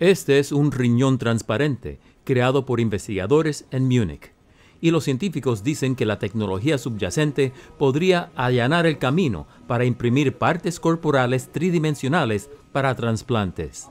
Este es un riñón transparente creado por investigadores en Múnich. Y los científicos dicen que la tecnología subyacente podría allanar el camino para imprimir partes corporales tridimensionales para trasplantes.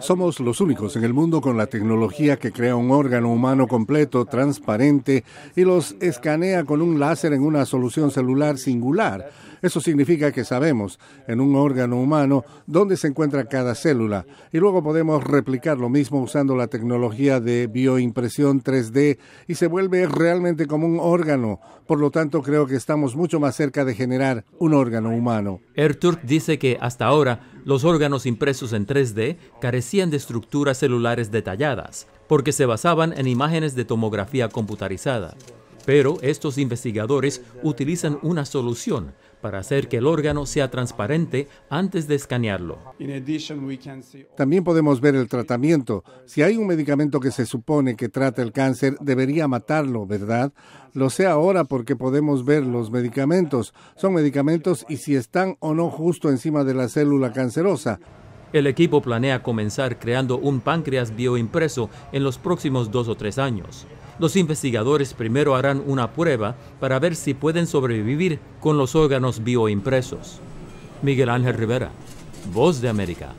Somos los únicos en el mundo con la tecnología que crea un órgano humano completo, transparente, y los escanea con un láser en una solución celular singular. Eso significa que sabemos en un órgano humano dónde se encuentra cada célula y luego podemos replicar lo mismo usando la tecnología de bioimpresión 3D y se vuelve realmente como un órgano. Por lo tanto, creo que estamos mucho más cerca de generar un órgano humano. Erturk dice que hasta ahora los órganos impresos en 3D carecían de estructuras celulares detalladas, porque se basaban en imágenes de tomografía computarizada. Pero estos investigadores utilizan una solución para hacer que el órgano sea transparente antes de escanearlo. También podemos ver el tratamiento. Si hay un medicamento que se supone que trata el cáncer, debería matarlo, ¿verdad? Lo sé ahora porque podemos ver los medicamentos. Son medicamentos y si están o no justo encima de la célula cancerosa. El equipo planea comenzar creando un páncreas bioimpreso en los próximos dos o tres años. Los investigadores primero harán una prueba para ver si pueden sobrevivir con los órganos bioimpresos. Miguel Ángel Rivera, Voz de América.